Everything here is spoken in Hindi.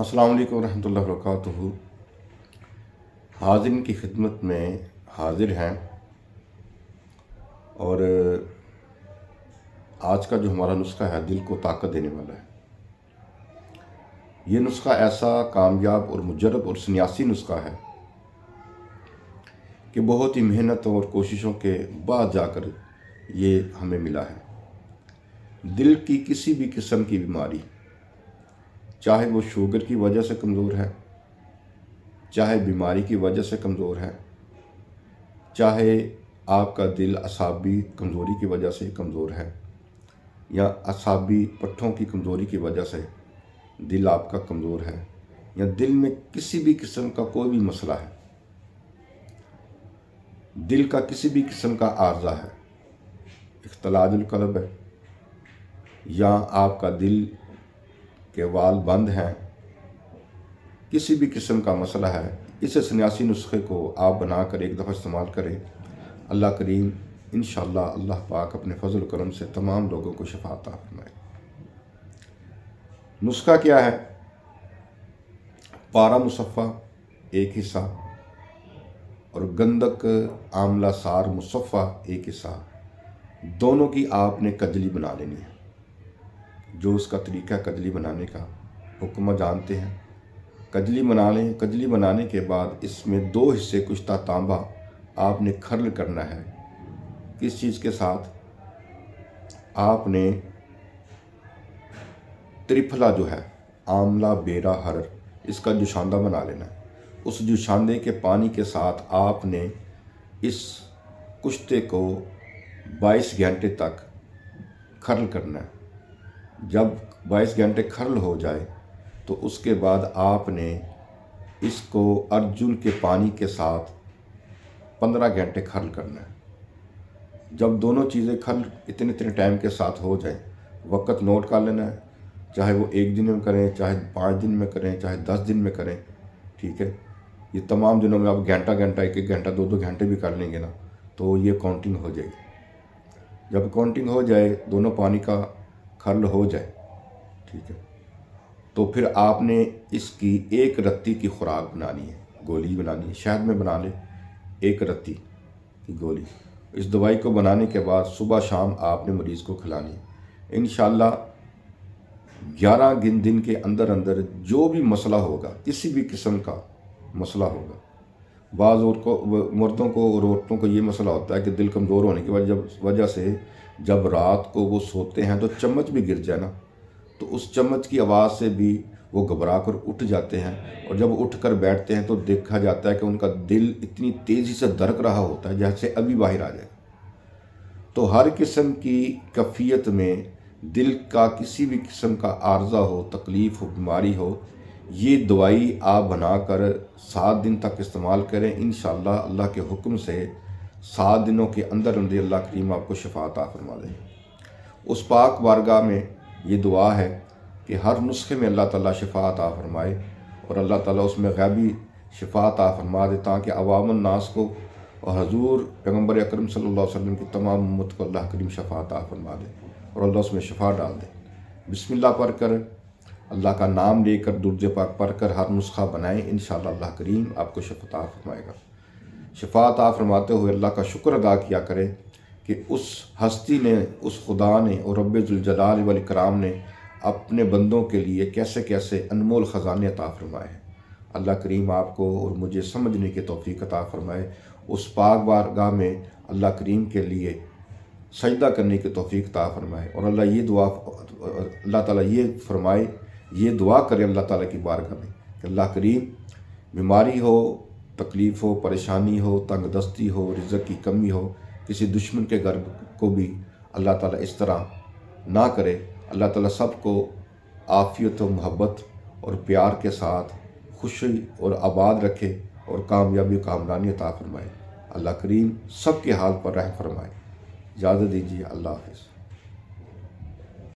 असलकम वालेकुम रहमतुल्लाहि व हाजिन की खिदमत में हाजिर हैं और आज का जो हमारा नुस्खा है दिल को ताकत देने वाला है ये नुस्खा ऐसा कामयाब और मुजरब और सन्यासी नुस्खा है कि बहुत ही मेहनत और कोशिशों के बाद जाकर ये हमें मिला है दिल की किसी भी किस्म की बीमारी चाहे वो शुगर की वजह से कमज़ोर है चाहे बीमारी की वजह से कमज़ोर है चाहे आपका दिल असाबी कमज़ोरी की वजह से कमज़ोर है या असाबी पट्ठों की कमज़ोरी की वजह से दिल आपका कमज़ोर है या दिल में किसी भी किस्म का कोई भी मसला है दिल का किसी भी किस्म का आर्जा है कलब है या आपका दिल के वाल बंद हैं किसी भी किस्म का मसला है इस सन्यासी नुस्खे को आप बनाकर एक दफ़ा इस्तेमाल करें अल्लाह करीम इन अल्लाह पाक अपने फजल करम से तमाम लोगों को शफाता फरमाए नुस्खा क्या है पारा मुसफ़ा एक हिस्सा और गंदक आमला सार मुसफ़ा एक हिस्सा दोनों की आपने कजली बना लेनी है जो उसका तरीका कजली बनाने का हुक्म जानते हैं कजली बना लें कजली बनाने के बाद इसमें दो हिस्से कुश्ता तांबा आपने खर्ल करना है किस चीज़ के साथ आपने त्रिफला जो है आमला बेरा हर इसका जुशांदा बना लेना है उस जुशांदे के पानी के साथ आपने इस कुश्ते को 22 घंटे तक खरल करना है जब बाईस घंटे खर्ल हो जाए तो उसके बाद आपने इसको अर्जुन के पानी के साथ पंद्रह घंटे खर्ल करना है जब दोनों चीज़ें खर्ल इतने इतने टाइम के साथ हो जाए वक्त नोट कर लेना है चाहे वो एक दिन में करें चाहे पाँच दिन में करें चाहे दस दिन में करें ठीक है ये तमाम दिनों में आप घंटा घंटा एक एक घंटा दो दो घंटे भी कर लेंगे ना तो ये काउंटिंग हो जाएगी जब काउंटिंग हो जाए दोनों पानी का खल हो जाए ठीक है तो फिर आपने इसकी एक रत्ती की खुराक बनानी है गोली बनानी है शहद में बना ले एक रत्ती की गोली इस दवाई को बनाने के बाद सुबह शाम आपने मरीज़ को खिलानी है इन ग्यारह गिन दिन के अंदर अंदर जो भी मसला होगा किसी भी किस्म का मसला होगा बाज़ और को मर्दों को और औरतों को ये मसला होता है कि दिल कमज़ोर होने की वजह से जब रात को वो सोते हैं तो चम्मच भी गिर जाए ना तो उस चम्मच की आवाज़ से भी वो घबरा कर उठ जाते हैं और जब उठ कर बैठते हैं तो देखा जाता है कि उनका दिल इतनी तेज़ी से धड़क रहा होता है जैसे अभी बाहर आ जाए तो हर किस्म की कफ़ियत में दिल का किसी भी किस्म का आर्जा हो तकलीफ़ हो बीमारी हो ये दवाई आप बनाकर सात दिन तक इस्तेमाल करें इन अल्लाह के हुक्म से सात दिनों के अंदर अंदर अल्लाह करीम आपको शफात आ फरमा दे उस पाक बारगाह में ये दुआ है कि हर नुस्खे में अल्लाह ताला शफात आ फरमाए और अल्लाह ताला उसमें गैबी शफात आ फरमा दे ताकि अवाम नास को और हजूर पैगम्बर अक्रम वसल्लम की तमाम उम्मत को अल्लाह करीम शफात आ फरमा दे और अल्लाह उसमें शफा डाल दे बिसमिल्ला पढ़ कर अल्लाह का नाम लेकर दुर्ज पाक पढ़ कर हर नुस्खा बनाएं इन शाह करीम आपको शफा फरमाएगा शफाता फरमाते हुए अल्लाह का शुक्र अदा किया करें कि उस हस्ती ने उस खुदा ने और रबाल कराम ने अपने बंदों के लिए कैसे कैसे अनमोल ख़जाने अता फरमाए हैं अल्लाह करीम आपको और मुझे समझने की तोफ़ी अता फरमाए उस पाक बारगाह में अल्लाह करीम के लिए सजदा करने की तोफ़ी अता फरमाए और अल्लाह ये दुआ अल्लाह ताला ये फरमाए ये दुआ करे अल्लाह ताला की बारगाह में कि अल्लाह करीम बीमारी हो तकलीफ़ हो परेशानी हो तंग दस्ती हो रिजक की कमी हो किसी दुश्मन के गर्भ को भी अल्लाह ताला इस तरह ना करे अल्लाह ताला को आफियत और मोहब्बत और प्यार के साथ खुशी और आबाद रखे और कामयाबी कामरानी अता फरमाए अल्लाह करीम सब के हाल पर रह फरमाए इजाज़त दीजिए अल्लाह हाफिज़